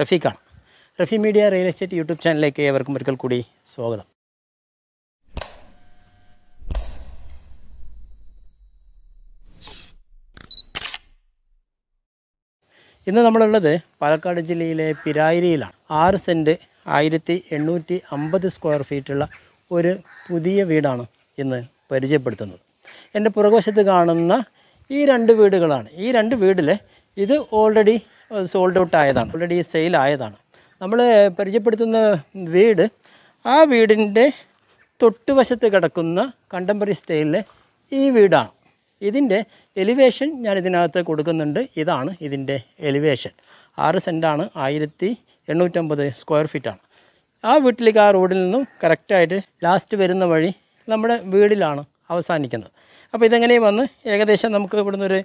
റഫീഖാണ് Rafi media real estate YouTube ചാനലിലേക്ക് ഏവർക്കും ഒരിക്കൽ കൂടി സ്വാഗതം ഇന്ന് നമ്മളുള്ളത് പാലക്കാട് ജില്ലയിലെ പിരായിരിയിലാണ് ആറ് സെൻറ്റ് ആയിരത്തി എണ്ണൂറ്റി അമ്പത് സ്ക്വയർ ഫീറ്റുള്ള ഒരു പുതിയ വീടാണ് ഇന്ന് പരിചയപ്പെടുത്തുന്നത് എൻ്റെ പുറകുവശത്ത് കാണുന്ന ഈ രണ്ട് വീടുകളാണ് ഈ രണ്ട് വീടിൽ ഇത് ഓൾറെഡി സോൾഡ് ഔട്ട് ആയതാണ് ഓൾറെഡി സെയിൽ ആയതാണ് നമ്മൾ പരിചയപ്പെടുത്തുന്ന വീട് ആ വീടിൻ്റെ തൊട്ടുവശത്ത് കിടക്കുന്ന കണ്ടംപററി സ്റ്റൈലിലെ ഈ വീടാണ് ഇതിൻ്റെ എലിവേഷൻ ഞാൻ ഇതിനകത്ത് കൊടുക്കുന്നുണ്ട് ഇതാണ് ഇതിൻ്റെ എലിവേഷൻ ആറ് സെൻറ്റാണ് ആയിരത്തി എണ്ണൂറ്റമ്പത് സ്ക്വയർ ഫീറ്റാണ് ആ വീട്ടിലേക്ക് ആ റോഡിൽ നിന്നും കറക്റ്റായിട്ട് ലാസ്റ്റ് വരുന്ന വഴി നമ്മുടെ വീടിലാണ് അവസാനിക്കുന്നത് അപ്പോൾ ഇതെങ്ങനെ വന്ന് ഏകദേശം നമുക്ക് ഇവിടുന്ന് ഒരു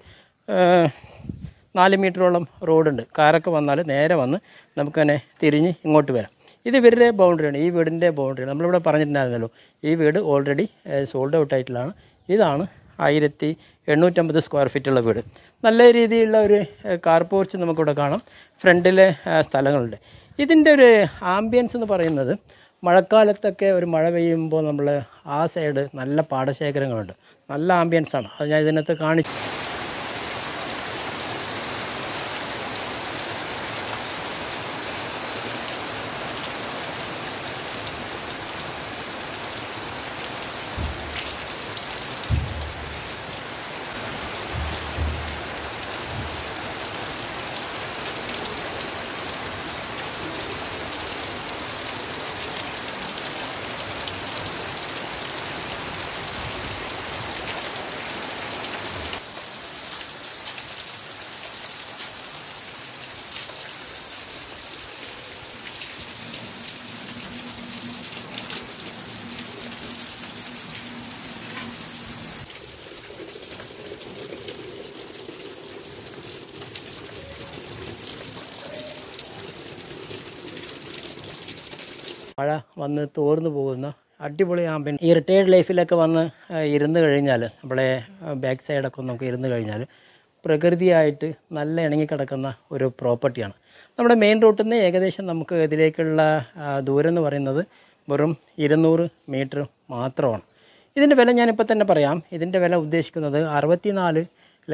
നാല് മീറ്ററോളം റോഡുണ്ട് കാറൊക്കെ വന്നാൽ നേരെ വന്ന് നമുക്ക് തന്നെ തിരിഞ്ഞ് ഇങ്ങോട്ട് വരാം ഇത് ഇവരുടെ ബൗണ്ടറിയാണ് ഈ വീടിൻ്റെ ബൗണ്ടറിയാണ് നമ്മളിവിടെ പറഞ്ഞിട്ടുണ്ടായിരുന്നല്ലോ ഈ വീട് ഓൾറെഡി സോൾഡ് ഔട്ട് ആയിട്ടുള്ളതാണ് ഇതാണ് ആയിരത്തി എണ്ണൂറ്റമ്പത് സ്ക്വയർ ഫീറ്റുള്ള വീട് നല്ല രീതിയിലുള്ള ഒരു കാർ പോർച്ച് നമുക്കിവിടെ കാണാം ഫ്രണ്ടിലെ സ്ഥലങ്ങളുണ്ട് ഇതിൻ്റെ ഒരു ആംബിയൻസ് എന്ന് പറയുന്നത് മഴക്കാലത്തൊക്കെ ഒരു മഴ പെയ്യുമ്പോൾ നമ്മൾ ആ സൈഡ് നല്ല പാടശേഖരങ്ങളുണ്ട് നല്ല ആംബിയൻസാണ് അത് ഞാൻ ഇതിനകത്ത് കാണിച്ചു മഴ വന്ന് തോർന്നു പോകുന്ന അടിപൊളി ആമ്പൻ ഈ റിട്ടയർഡ് ലൈഫിലൊക്കെ വന്ന് ഇരുന്ന് കഴിഞ്ഞാൽ നമ്മളെ ബാക്ക് സൈഡൊക്കെ നമുക്ക് ഇരുന്ന് കഴിഞ്ഞാൽ പ്രകൃതിയായിട്ട് നല്ല ഇണങ്ങിക്കിടക്കുന്ന ഒരു പ്രോപ്പർട്ടിയാണ് നമ്മുടെ മെയിൻ റൂട്ടിൽ നിന്ന് ഏകദേശം നമുക്ക് ഇതിലേക്കുള്ള ദൂരം എന്ന് പറയുന്നത് വെറും ഇരുന്നൂറ് മീറ്റർ മാത്രമാണ് ഇതിൻ്റെ വില ഞാനിപ്പോൾ തന്നെ പറയാം ഇതിൻ്റെ വില ഉദ്ദേശിക്കുന്നത് അറുപത്തിനാല്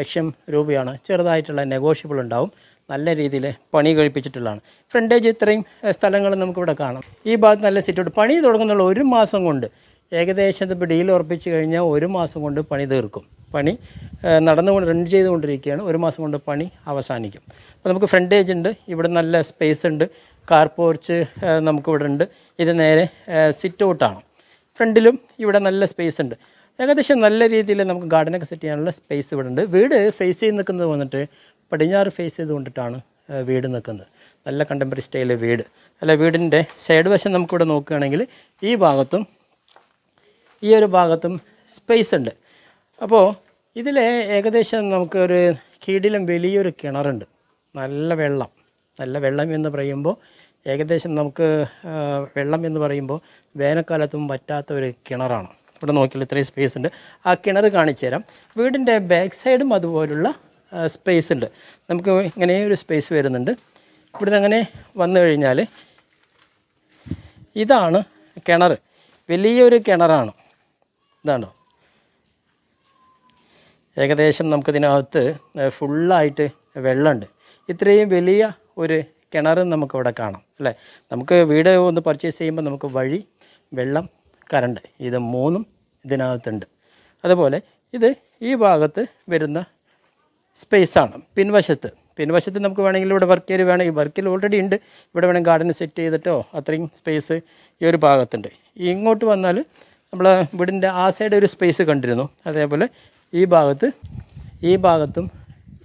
ലക്ഷം രൂപയാണ് ചെറുതായിട്ടുള്ള നെഗോഷ്യബിൾ ഉണ്ടാവും നല്ല രീതിയിൽ പണി കഴിപ്പിച്ചിട്ടുള്ളതാണ് ഫ്രണ്ടേജ് ഇത്രയും സ്ഥലങ്ങൾ നമുക്കിവിടെ കാണാം ഈ ഭാഗത്ത് നല്ല സിറ്റൗട്ട് പണി തുടങ്ങുന്നുള്ള ഒരു മാസം കൊണ്ട് ഏകദേശം ഇപ്പോൾ ഡീൽ ഉറപ്പിച്ച് കഴിഞ്ഞാൽ ഒരു മാസം കൊണ്ട് പണി തീർക്കും പണി നടന്നുകൊണ്ട് റൺ ചെയ്തുകൊണ്ടിരിക്കുകയാണ് ഒരു മാസം കൊണ്ട് പണി അവസാനിക്കും അപ്പോൾ നമുക്ക് ഫ്രണ്ടേജ് ഉണ്ട് ഇവിടെ നല്ല സ്പേസ് ഉണ്ട് കാർ പോർച്ച് നമുക്കിവിടെ ഉണ്ട് ഇത് നേരെ സിറ്റ് ഔട്ടാണ് ഫ്രണ്ടിലും ഇവിടെ നല്ല സ്പേസ് ഉണ്ട് ഏകദേശം നല്ല രീതിയിൽ നമുക്ക് ഗാർഡനൊക്കെ സെറ്റ് ചെയ്യാനുള്ള സ്പേസ് ഇവിടെ ഉണ്ട് വീട് ഫേസ് ചെയ്ത് നിൽക്കുന്നത് വന്നിട്ട് പടിഞ്ഞാറ് ഫേസ് ചെയ്തുകൊണ്ടിട്ടാണ് വീട് നിൽക്കുന്നത് നല്ല കണ്ടംപററി സ്റ്റൈലിൽ വീട് അല്ല വീടിൻ്റെ സൈഡ് വശം നമുക്കിവിടെ നോക്കുകയാണെങ്കിൽ ഈ ഭാഗത്തും ഈ ഒരു ഭാഗത്തും സ്പേസ് ഉണ്ട് അപ്പോൾ ഇതിൽ ഏകദേശം നമുക്കൊരു കീടിലും വലിയൊരു കിണറുണ്ട് നല്ല വെള്ളം നല്ല വെള്ളം എന്ന് പറയുമ്പോൾ ഏകദേശം നമുക്ക് വെള്ളം എന്ന് പറയുമ്പോൾ വേനൽക്കാലത്തും പറ്റാത്ത ഒരു കിണറാണ് ഇവിടെ നോക്കിയാൽ ഇത്രയും സ്പേസ് ഉണ്ട് ആ കിണർ കാണിച്ചു തരാം വീടിൻ്റെ ബാക്ക് സൈഡും അതുപോലുള്ള സ്പേസ് ഉണ്ട് നമുക്ക് ഇങ്ങനെ ഒരു സ്പേസ് വരുന്നുണ്ട് ഇവിടുന്ന് അങ്ങനെ വന്നു കഴിഞ്ഞാൽ ഇതാണ് കിണർ വലിയൊരു കിണറാണ് ഇതാണോ ഏകദേശം നമുക്കിതിനകത്ത് ഫുള്ളായിട്ട് വെള്ളമുണ്ട് ഇത്രയും വലിയ ഒരു കിണർ നമുക്കിവിടെ കാണാം അല്ലേ നമുക്ക് വീട് ഒന്ന് പർച്ചേസ് ചെയ്യുമ്പോൾ നമുക്ക് വഴി വെള്ളം കറണ്ട് ഇത് മൂന്നും ഇതിനകത്തുണ്ട് അതുപോലെ ഇത് ഈ ഭാഗത്ത് വരുന്ന സ്പേസാണ് പിൻവശത്ത് പിൻവശത്ത് നമുക്ക് വേണമെങ്കിൽ ഇവിടെ വർക്ക് ഏരിയ വേണമെങ്കിൽ വർക്കിൽ ഓൾറെഡി ഉണ്ട് ഇവിടെ വേണമെങ്കിൽ ഗാർഡൻ സെറ്റ് ചെയ്തിട്ടോ അത്രയും സ്പേസ് ഈ ഒരു ഭാഗത്തുണ്ട് ഇങ്ങോട്ട് വന്നാൽ നമ്മൾ വീടിൻ്റെ ആ സൈഡ് ഒരു സ്പേസ് കണ്ടിരുന്നു അതേപോലെ ഈ ഭാഗത്ത് ഈ ഭാഗത്തും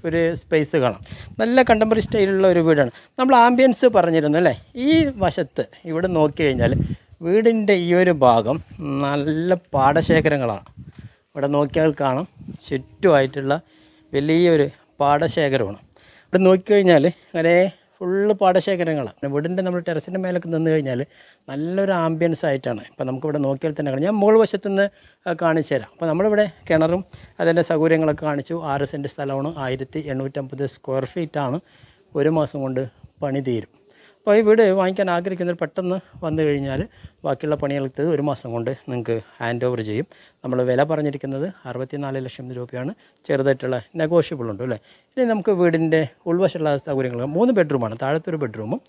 ഒരു സ്പേസ് കാണാം നല്ല കണ്ടംപററി സ്റ്റൈലുള്ള ഒരു വീടാണ് നമ്മൾ ആംബിയൻസ് പറഞ്ഞിരുന്നു അല്ലേ ഈ വശത്ത് ഇവിടെ നോക്കി കഴിഞ്ഞാൽ വീടിൻ്റെ ഈ ഒരു ഭാഗം നല്ല പാടശേഖരങ്ങളാണ് ഇവിടെ നോക്കിയാൽ കാണാം ചുറ്റുമായിട്ടുള്ള വലിയൊരു പാടശേഖരമാണ് ഇവിടെ നോക്കിക്കഴിഞ്ഞാൽ അങ്ങനെ ഫുള്ള് പാടശേഖരങ്ങളാണ് വീടിൻ്റെ നമ്മൾ ടെറസിൻ്റെ മേലൊക്കെ നിന്ന് കഴിഞ്ഞാൽ നല്ലൊരു ആംബിയൻസ് ആയിട്ടാണ് ഇപ്പോൾ നമുക്കിവിടെ നോക്കിയാൽ തന്നെ കാണാം ഞാൻ മുകൾ വശത്തുനിന്ന് കാണിച്ചു തരാം അപ്പോൾ നമ്മളിവിടെ കിണറും അതിൻ്റെ സൗകര്യങ്ങളൊക്കെ കാണിച്ചു ആറ് സെൻറ്റ് സ്ഥലമാണ് ആയിരത്തി എണ്ണൂറ്റമ്പത് സ്ക്വയർ ഫീറ്റാണ് ഒരു മാസം കൊണ്ട് പണി തീരും അപ്പോൾ ഈ വീട് വാങ്ങിക്കാൻ ആഗ്രഹിക്കുന്നവർ പെട്ടെന്ന് വന്നു കഴിഞ്ഞാൽ ബാക്കിയുള്ള പണികൾക്ക് ഒരു മാസം കൊണ്ട് നിങ്ങൾക്ക് ഹാൻഡ് ഓവർ ചെയ്യും നമ്മൾ വില പറഞ്ഞിരിക്കുന്നത് അറുപത്തിനാല് ലക്ഷം രൂപയാണ് ചെറുതായിട്ടുള്ള നെഗോഷ്യബിൾ ഉണ്ട് അല്ലേ ഇനി നമുക്ക് വീടിൻ്റെ ഉൾവശമുള്ള സൗകര്യങ്ങൾ മൂന്ന് ബെഡ്റൂമാണ് താഴത്തെ ഒരു ബെഡ്റൂമും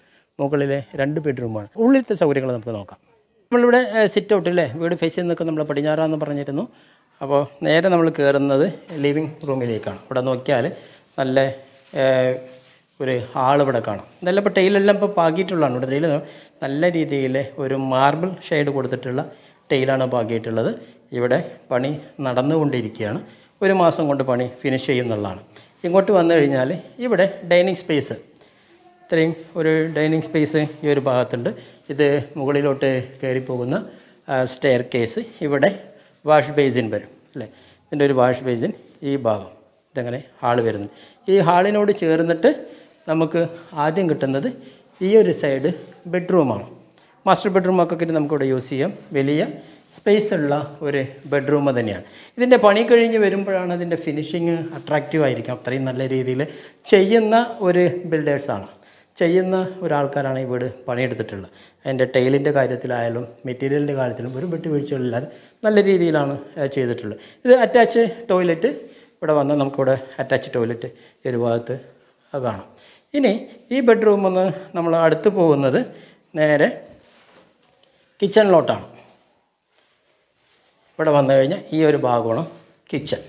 മുകളിലെ രണ്ട് ബെഡ്റൂമാണ് ഉള്ളിലത്തെ സൗകര്യങ്ങൾ നമുക്ക് നോക്കാം നമ്മളിവിടെ സിറ്റ് ഔട്ട് അല്ലേ വീട് ഫേസ് ചെയ്ത് നിൽക്കുന്ന നമ്മൾ പടിഞ്ഞാറാന്ന് പറഞ്ഞിരുന്നു അപ്പോൾ നേരെ നമ്മൾ കയറുന്നത് ലിവിങ് റൂമിലേക്കാണ് ഇവിടെ നോക്കിയാൽ നല്ല ഒരു ഹാൾ ഇവിടെ കാണാം ഇതെല്ലാം ഇപ്പോൾ ടൈലെല്ലാം ഇപ്പോൾ പാകിയിട്ടുള്ളതാണ് ഇവിടെ ടൈല് നല്ല രീതിയിൽ ഒരു മാർബിൾ ഷെയ്ഡ് കൊടുത്തിട്ടുള്ള ടൈലാണ് പാകിയിട്ടുള്ളത് ഇവിടെ പണി നടന്നുകൊണ്ടിരിക്കുകയാണ് ഒരു മാസം കൊണ്ട് പണി ഫിനിഷ് ചെയ്യുന്നുള്ളതാണ് ഇങ്ങോട്ട് വന്നു കഴിഞ്ഞാൽ ഇവിടെ ഡൈനിങ് സ്പേസ് ഇത്രയും ഒരു ഡൈനിങ് സ്പേസ് ഈ ഒരു ഭാഗത്തുണ്ട് ഇത് മുകളിലോട്ട് കയറി പോകുന്ന സ്റ്റെയർ കേസ് ഇവിടെ വാഷ് ബേസിൻ വരും അല്ലേ ഇതിൻ്റെ ഒരു വാഷ് ബേസിൻ ഈ ഭാഗം ഇതങ്ങനെ ഹാൾ വരുന്നു ഈ ഹാളിനോട് ചേർന്നിട്ട് നമുക്ക് ആദ്യം കിട്ടുന്നത് ഈ ഒരു സൈഡ് ബെഡ്റൂമാണ് മാസ്റ്റർ ബെഡ്റൂം ഒക്കെ കിട്ടി നമുക്കിവിടെ യൂസ് ചെയ്യാം വലിയ സ്പേസ് ഉള്ള ഒരു ബെഡ്റൂം തന്നെയാണ് ഇതിൻ്റെ പണി കഴിഞ്ഞ് വരുമ്പോഴാണ് ഇതിൻ്റെ ഫിനിഷിങ് അട്രാക്റ്റീവ് ആയിരിക്കും അത്രയും നല്ല രീതിയിൽ ചെയ്യുന്ന ഒരു ബിൽഡേഴ്സാണ് ചെയ്യുന്ന ഒരാൾക്കാരാണ് ഈ വീട് പണിയെടുത്തിട്ടുള്ളത് അതിൻ്റെ ടൈലിൻ്റെ കാര്യത്തിലായാലും മെറ്റീരിയലിൻ്റെ കാര്യത്തിലും ഒരു വീഴ്ചകളില്ലാതെ നല്ല രീതിയിലാണ് ചെയ്തിട്ടുള്ളത് ഇത് അറ്റാച്ച് ടോയ്ലറ്റ് ഇവിടെ വന്നാൽ നമുക്കിവിടെ അറ്റാച്ച് ടോയ്ലറ്റ് ഒരു ഭാഗത്ത് കാണാം ഇനി ഈ ബെഡ്റൂമിൽ നിന്ന് നമ്മൾ അടുത്ത് പോകുന്നത് നേരെ കിച്ചണിലോട്ടാണ് ഇവിടെ വന്നു കഴിഞ്ഞാൽ ഈ ഒരു ഭാഗമാണ് കിച്ചൺ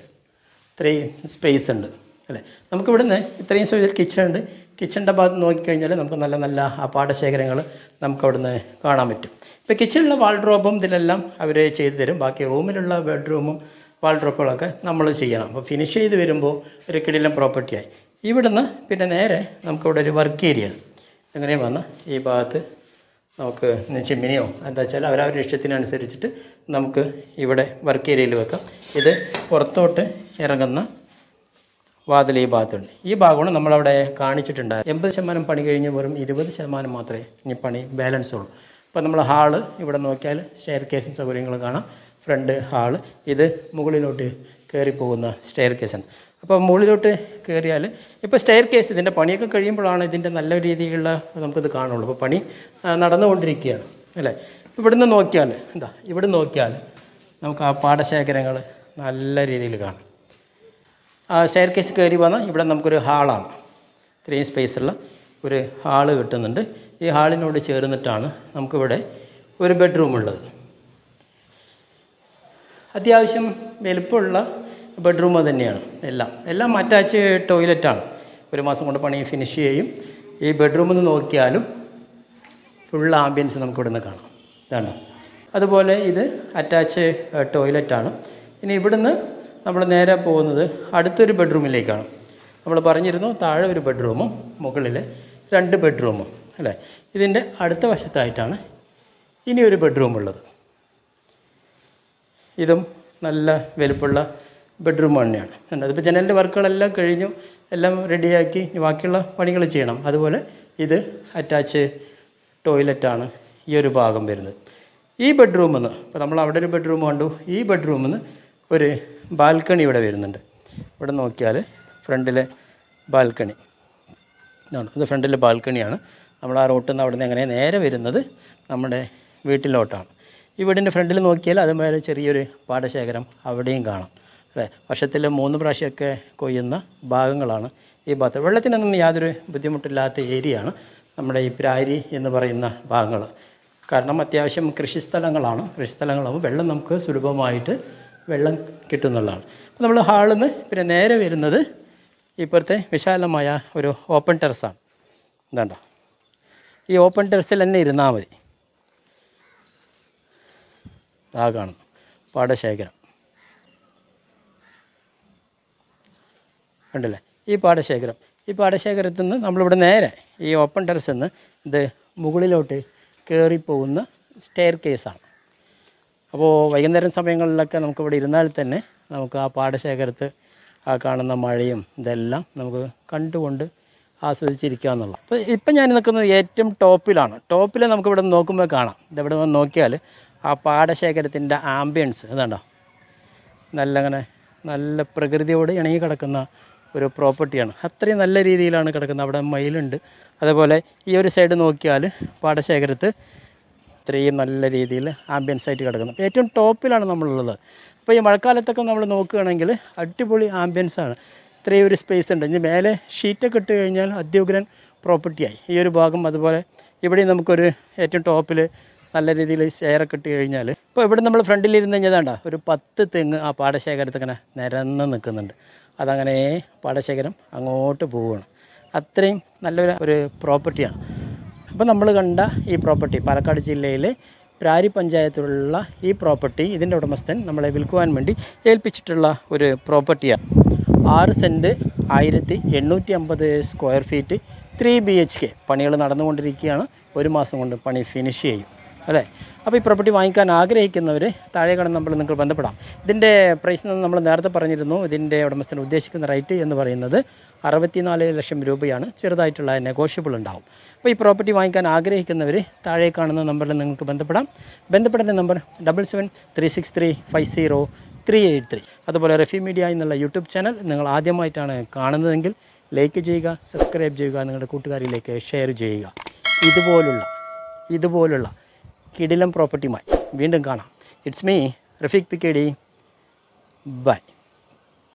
ഇത്രയും സ്പേസ് ഉണ്ട് അല്ലേ നമുക്കിവിടുന്ന് ഇത്രയും സ്പേസിൽ കിച്ചൺ ഉണ്ട് കിച്ചണിൻ്റെ ഭാഗത്ത് നോക്കിക്കഴിഞ്ഞാൽ നമുക്ക് നല്ല നല്ല ആ പാടശേഖരങ്ങൾ നമുക്കവിടുന്ന് കാണാൻ പറ്റും ഇപ്പോൾ കിച്ചണിലെ വാൾഡ്രോപ്പും ഇതിലെല്ലാം അവർ ചെയ്തു തരും ബാക്കി റൂമിലുള്ള ബെഡ്റൂമും വാൾഡ്രോപ്പുകളൊക്കെ നമ്മൾ ചെയ്യണം അപ്പോൾ ഫിനിഷ് ചെയ്ത് വരുമ്പോൾ ഒരു കിടിലം പ്രോപ്പർട്ടിയായി ഇവിടുന്ന് പിന്നെ നേരെ നമുക്കിവിടെ ഒരു വർക്ക് ഏരിയ എങ്ങനെയും വന്ന് ഈ ഭാഗത്ത് നമുക്ക് ചിമ്മിനിയോ എന്താ വെച്ചാൽ അവരവരുടെ ഇഷ്ടത്തിനനുസരിച്ചിട്ട് നമുക്ക് ഇവിടെ വർക്ക് ഏരിയയിൽ വെക്കാം ഇത് പുറത്തോട്ട് ഇറങ്ങുന്ന വാതിൽ ഈ ഭാഗത്തുണ്ട് ഈ ഭാഗമാണ് നമ്മളവിടെ കാണിച്ചിട്ടുണ്ടായിരുന്നു എൺപത് ശതമാനം പണി കഴിഞ്ഞ് വെറും ഇരുപത് ശതമാനം മാത്രമേ ഇനി പണി ബാലൻസ് ഉള്ളൂ അപ്പോൾ നമ്മൾ ഹാള് ഇവിടെ നോക്കിയാൽ സ്റ്റെയർ കേസും സൗകര്യങ്ങളും കാണാം ഫ്രണ്ട് ഹാള് ഇത് മുകളിലോട്ട് കയറി പോകുന്ന സ്റ്റെയർ കേസാണ് അപ്പോൾ മുകളിലോട്ട് കയറിയാൽ ഇപ്പോൾ സ്റ്റെയർ കേസ് ഇതിൻ്റെ പണിയൊക്കെ കഴിയുമ്പോഴാണ് ഇതിൻ്റെ നല്ല രീതിയിലുള്ള നമുക്കിത് കാണുള്ളൂ അപ്പോൾ പണി നടന്നുകൊണ്ടിരിക്കുകയാണ് അല്ലേ ഇവിടുന്ന് നോക്കിയാൽ എന്താ ഇവിടെ നോക്കിയാൽ നമുക്ക് ആ പാടശേഖരങ്ങൾ നല്ല രീതിയിൽ കാണാം സ്റ്റെയർ കേസ് കയറി വന്നാൽ ഇവിടെ നമുക്കൊരു ഹാളാണ് ഇത്രയും സ്പേസുള്ള ഒരു ഹാള് കിട്ടുന്നുണ്ട് ഈ ഹാളിനോട് ചേർന്നിട്ടാണ് നമുക്കിവിടെ ഒരു ബെഡ്റൂം ഉള്ളത് അത്യാവശ്യം വലുപ്പമുള്ള ബെഡ്റൂം തന്നെയാണ് എല്ലാം എല്ലാം അറ്റാച്ച് ടോയ്ലറ്റാണ് ഒരു മാസം കൊണ്ട് പണി ഫിനിഷ് ചെയ്യും ഈ ബെഡ്റൂമിൽ നിന്ന് നോക്കിയാലും ഫുൾ ആംബിയൻസ് നമുക്ക് ഇവിടുന്ന് കാണാം ഇതാണ് അതുപോലെ ഇത് അറ്റാച്ച് ടോയ്ലറ്റാണ് ഇനി ഇവിടുന്ന് നമ്മൾ നേരെ പോകുന്നത് അടുത്തൊരു ബെഡ്റൂമിലേക്കാണ് നമ്മൾ പറഞ്ഞിരുന്നു താഴെ ഒരു ബെഡ്റൂമും മുകളിൽ രണ്ട് ബെഡ്റൂമും അല്ലേ ഇതിൻ്റെ അടുത്ത വശത്തായിട്ടാണ് ഇനി ഒരു ബെഡ്റൂമുള്ളത് ഇതും നല്ല വലുപ്പമുള്ള ബെഡ്റൂം തന്നെയാണ് അതിപ്പോൾ ജനലിൻ്റെ വർക്കുകളെല്ലാം കഴിഞ്ഞു എല്ലാം റെഡിയാക്കി ബാക്കിയുള്ള പണികൾ ചെയ്യണം അതുപോലെ ഇത് അറ്റാച്ച് ടോയ്ലറ്റാണ് ഈ ഒരു ഭാഗം വരുന്നത് ഈ ബെഡ്റൂമിൽ നിന്ന് ഇപ്പോൾ നമ്മൾ അവിടെ ഒരു ബെഡ്റൂം കണ്ടു ഈ ബെഡ്റൂമിൽ നിന്ന് ഒരു ബാൽക്കണി ഇവിടെ വരുന്നുണ്ട് ഇവിടെ നോക്കിയാൽ ഫ്രണ്ടിലെ ബാൽക്കണി ഇതാണ് ഇത് ഫ്രണ്ടിലെ ബാൽക്കണിയാണ് നമ്മൾ ആ റോട്ടിൽ നിന്ന് അവിടെ നിന്ന് എങ്ങനെ നേരെ വരുന്നത് നമ്മുടെ വീട്ടിലോട്ടാണ് ഈ വീടിൻ്റെ ഫ്രണ്ടിൽ നോക്കിയാൽ അതുമാതിരി ചെറിയൊരു പാടശേഖരം അവിടെയും കാണാം അല്ലേ വർഷത്തിൽ മൂന്ന് പ്രാവശ്യമൊക്കെ കൊയ്യുന്ന ഭാഗങ്ങളാണ് ഈ ഭാഗത്ത് വെള്ളത്തിനൊന്നും യാതൊരു ബുദ്ധിമുട്ടില്ലാത്ത ഏരിയയാണ് നമ്മുടെ ഈ പ്രാരി എന്ന് പറയുന്ന ഭാഗങ്ങൾ കാരണം അത്യാവശ്യം കൃഷിസ്ഥലങ്ങളാണ് കൃഷിസ്ഥലങ്ങളാകുമ്പോൾ വെള്ളം നമുക്ക് സുലഭമായിട്ട് വെള്ളം കിട്ടുന്നുള്ളതാണ് അപ്പോൾ നമ്മൾ ഹാളിൽ നിന്ന് പിന്നെ നേരെ വരുന്നത് ഇപ്പോഴത്തെ വിശാലമായ ഒരു ഓപ്പൺ ടെറസാണ് എന്താണ്ട ഈ ഓപ്പൺ ടെറസിൽ തന്നെ ഇരുന്നാൽ മതി ആ കാണുന്നു പാടശേഖരം ഉണ്ടല്ലേ ഈ പാടശേഖരം ഈ പാടശേഖരത്തിൽ നിന്ന് നമ്മളിവിടെ നേരെ ഈ ഓപ്പൺ ടെറസിൽ നിന്ന് ഇത് മുകളിലോട്ട് കയറിപ്പോകുന്ന സ്റ്റെയർ കേസാണ് അപ്പോൾ വൈകുന്നേരം സമയങ്ങളിലൊക്കെ നമുക്കിവിടെ ഇരുന്നാൽ തന്നെ നമുക്ക് ആ പാടശേഖരത്ത് ആ കാണുന്ന മഴയും ഇതെല്ലാം നമുക്ക് കണ്ടുകൊണ്ട് ആസ്വദിച്ചിരിക്കുക എന്നുള്ളത് അപ്പോൾ ഇപ്പം ഞാൻ നിൽക്കുന്നത് ഏറ്റവും ടോപ്പിലാണ് ടോപ്പിൽ നമുക്കിവിടെ നോക്കുമ്പോൾ കാണാം ഇതെവിടെ നിന്ന് നോക്കിയാൽ ആ പാടശേഖരത്തിൻ്റെ ആംബിയൻസ് ഇതാണ്ടോ നല്ല അങ്ങനെ നല്ല പ്രകൃതിയോട് ഇണങ്ങി കിടക്കുന്ന ഒരു പ്രോപ്പർട്ടിയാണ് അത്രയും നല്ല രീതിയിലാണ് കിടക്കുന്നത് അവിടെ മയിലുണ്ട് അതേപോലെ ഈ ഒരു സൈഡ് നോക്കിയാൽ പാടശേഖരത്ത് ഇത്രയും നല്ല രീതിയിൽ ആംബിയൻസ് ആയിട്ട് കിടക്കുന്നത് ഏറ്റവും ടോപ്പിലാണ് നമ്മളുള്ളത് അപ്പോൾ ഈ മഴക്കാലത്തൊക്കെ നമ്മൾ നോക്കുകയാണെങ്കിൽ അടിപൊളി ആംബിയൻസ് ആണ് ഇത്രയും ഒരു സ്പേസ് ഉണ്ട് ഇനി മേലെ ഷീറ്റൊക്കെ ഇട്ട് കഴിഞ്ഞാൽ അത്യുഗ്രൻ പ്രോപ്പർട്ടിയായി ഈ ഒരു ഭാഗം അതുപോലെ ഇവിടെയും നമുക്കൊരു ഏറ്റവും ടോപ്പിൽ നല്ല രീതിയിൽ ഷെയറൊക്കെ ഇട്ട് കഴിഞ്ഞാൽ ഇപ്പോൾ ഇവിടെ നമ്മൾ ഇരുന്ന് കഴിഞ്ഞതാണ്ട ഒരു പത്ത് തെങ്ങ് ആ പാടശേഖരത്തിൽ ഇങ്ങനെ നിരന്ന് നിൽക്കുന്നുണ്ട് അതങ്ങനെ പാടശേഖരം അങ്ങോട്ട് പോവുകയാണ് അത്രയും നല്ലൊരു ഒരു പ്രോപ്പർട്ടിയാണ് അപ്പോൾ നമ്മൾ കണ്ട ഈ പ്രോപ്പർട്ടി പാലക്കാട് ജില്ലയിലെ പ്രാരി പഞ്ചായത്തിലുള്ള ഈ പ്രോപ്പർട്ടി ഇതിൻ്റെ ഉടമസ്ഥൻ നമ്മളെ വിൽക്കുവാൻ വേണ്ടി ഏൽപ്പിച്ചിട്ടുള്ള ഒരു പ്രോപ്പർട്ടിയാണ് ആറ് സെൻറ്റ് ആയിരത്തി എണ്ണൂറ്റി അമ്പത് square feet three B H K പണികൾ നടന്നുകൊണ്ടിരിക്കുകയാണ് ഒരു മാസം കൊണ്ട് പണി ഫിനിഷ് ചെയ്യും അല്ലേ അപ്പോൾ ഈ പ്രോപ്പർട്ടി വാങ്ങിക്കാൻ ആഗ്രഹിക്കുന്നവർ താഴെ കാണുന്ന നമ്മൾ നിങ്ങൾ ബന്ധപ്പെടാം ഇതിൻ്റെ പ്രൈസ് എന്ന് നമ്മൾ നേരത്തെ പറഞ്ഞിരുന്നു ഇതിൻ്റെ ഉടമസ്ഥൻ ഉദ്ദേശിക്കുന്ന റേറ്റ് എന്ന് പറയുന്നത് അറുപത്തിനാല് ലക്ഷം രൂപയാണ് ചെറുതായിട്ടുള്ള നെഗോഷ്യബിൾ ഉണ്ടാവും അപ്പോൾ ഈ പ്രോപ്പർട്ടി വാങ്ങിക്കാൻ ആഗ്രഹിക്കുന്നവർ താഴെ കാണുന്ന നമ്പറിൽ നിങ്ങൾക്ക് ബന്ധപ്പെടാം ബന്ധപ്പെടേണ്ട number double seven three six three five zero three eight three അതുപോലെ റെഫി മീഡിയ എന്നുള്ള യൂട്യൂബ് ചാനൽ നിങ്ങൾ ആദ്യമായിട്ടാണ് കാണുന്നതെങ്കിൽ ലൈക്ക് ചെയ്യുക സബ്സ്ക്രൈബ് ചെയ്യുക നിങ്ങളുടെ കൂട്ടുകാരിലേക്ക് ഷെയർ ചെയ്യുക ഇതുപോലുള്ള ഇതുപോലുള്ള കിടിലം പ്രോപ്പർട്ടിയുമായി വീണ്ടും കാണാം ഇറ്റ്സ് മീ റഫീഖ് പിക്കേഡി ബൈ